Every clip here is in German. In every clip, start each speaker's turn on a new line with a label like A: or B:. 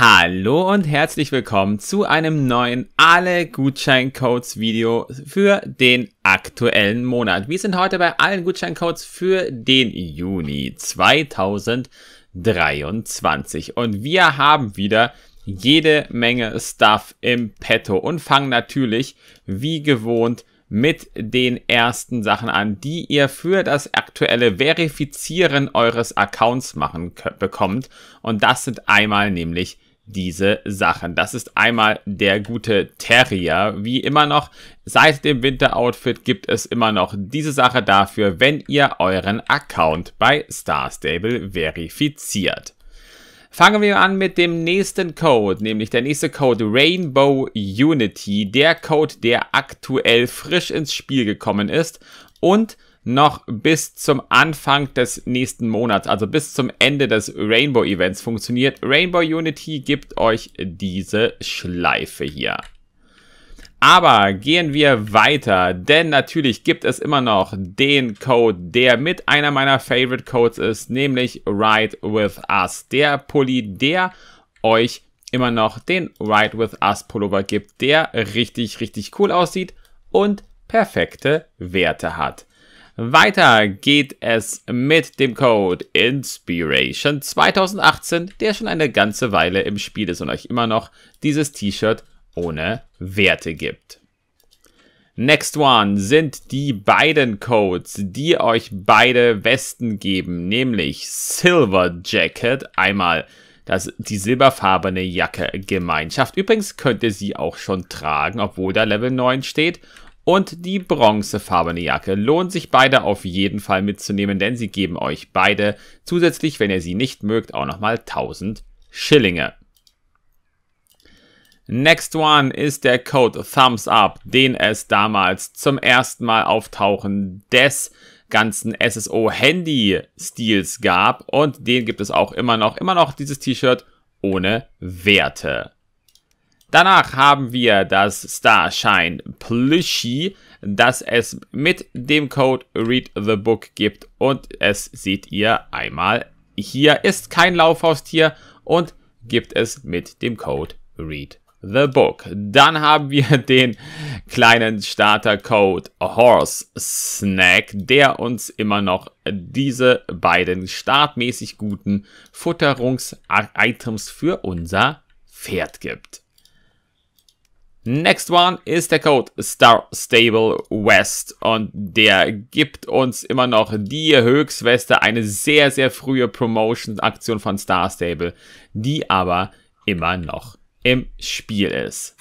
A: Hallo und herzlich willkommen zu einem neuen Alle Gutscheincodes Video für den aktuellen Monat. Wir sind heute bei allen Gutscheincodes für den Juni 2023 und wir haben wieder jede Menge Stuff im Petto und fangen natürlich wie gewohnt mit den ersten Sachen an, die ihr für das aktuelle Verifizieren eures Accounts machen bekommt. Und das sind einmal nämlich diese Sachen. Das ist einmal der gute Terrier. Wie immer noch, seit dem Winteroutfit gibt es immer noch diese Sache dafür, wenn ihr euren Account bei Star Stable verifiziert. Fangen wir an mit dem nächsten Code, nämlich der nächste Code Rainbow Unity, der Code, der aktuell frisch ins Spiel gekommen ist und noch bis zum Anfang des nächsten Monats, also bis zum Ende des Rainbow Events funktioniert. Rainbow Unity gibt euch diese Schleife hier. Aber gehen wir weiter, denn natürlich gibt es immer noch den Code, der mit einer meiner Favorite Codes ist, nämlich Ride With Us. Der Pulli, der euch immer noch den Ride With Us Pullover gibt, der richtig, richtig cool aussieht und perfekte Werte hat. Weiter geht es mit dem Code Inspiration 2018, der schon eine ganze Weile im Spiel ist und euch immer noch dieses T-Shirt ohne Werte gibt. Next one sind die beiden Codes, die euch beide Westen geben, nämlich Silver Jacket, einmal das, die silberfarbene Jacke Gemeinschaft. Übrigens könnt ihr sie auch schon tragen, obwohl da Level 9 steht. Und die bronzefarbene Jacke lohnt sich beide auf jeden Fall mitzunehmen, denn sie geben euch beide zusätzlich, wenn ihr sie nicht mögt, auch nochmal 1000 Schillinge. Next one ist der Code Thumbs Up, den es damals zum ersten Mal auftauchen des ganzen SSO-Handy-Stils gab und den gibt es auch immer noch. Immer noch dieses T-Shirt ohne Werte. Danach haben wir das Starshine Plushie, das es mit dem Code Read the Book gibt und es seht ihr einmal hier ist kein Laufhaustier und gibt es mit dem Code Read The Book. Dann haben wir den kleinen Startercode Horse Snack, der uns immer noch diese beiden startmäßig guten Futterungs-Items für unser Pferd gibt. Next one ist der Code Star Stable West und der gibt uns immer noch die Höchstweste, eine sehr, sehr frühe Promotion-Aktion von Star Stable, die aber immer noch im Spiel ist.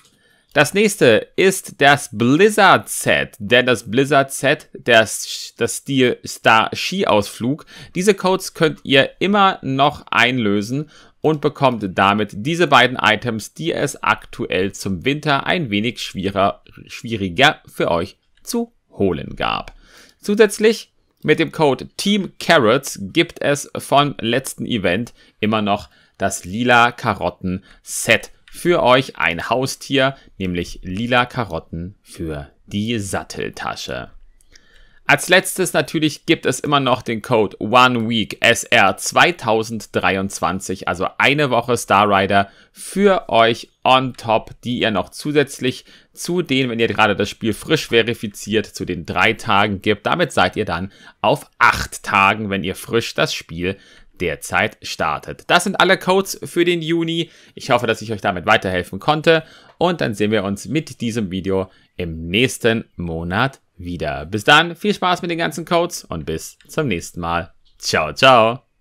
A: Das nächste ist das Blizzard Set, denn das Blizzard Set, das, das Steel Star Ausflug, diese Codes könnt ihr immer noch einlösen und bekommt damit diese beiden Items, die es aktuell zum Winter ein wenig schwieriger, schwieriger für euch zu holen gab. Zusätzlich mit dem Code Team Carrots gibt es vom letzten Event immer noch das lila Karotten Set für euch ein Haustier, nämlich lila Karotten für die Satteltasche. Als letztes natürlich gibt es immer noch den Code OneWeekSR 2023, also eine Woche Star Rider für euch on top, die ihr noch zusätzlich zu den, wenn ihr gerade das Spiel frisch verifiziert, zu den drei Tagen gibt. Damit seid ihr dann auf acht Tagen, wenn ihr frisch das Spiel derzeit startet. Das sind alle Codes für den Juni. Ich hoffe, dass ich euch damit weiterhelfen konnte und dann sehen wir uns mit diesem Video im nächsten Monat wieder. Bis dann, viel Spaß mit den ganzen Codes und bis zum nächsten Mal. Ciao, ciao.